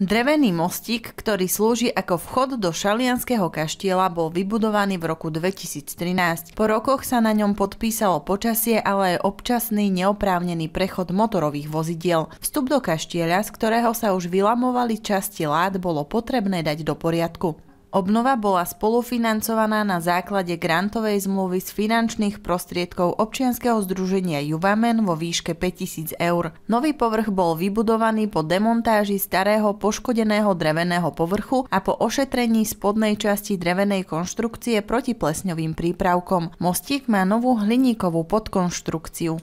Drevený mostík, ktorý slúži ako vchod do šalianského kaštiela, bol vybudovaný v roku 2013. Po rokoch sa na ňom podpísalo počasie, ale aj občasný neoprávnený prechod motorových vozidiel. Vstup do kaštieľa, z ktorého sa už vylamovali časti lát, bolo potrebné dať do poriadku. Obnova bola spolufinancovaná na základe grantovej zmluvy z finančných prostriedkov občianskeho združenia Juvamen vo výške 5000 eur. Nový povrch bol vybudovaný po demontáži starého poškodeného dreveného povrchu a po ošetrení spodnej časti drevenej konštrukcie proti plesňovým prípravkom. Mostík má novú hliníkovú podkonštrukciu.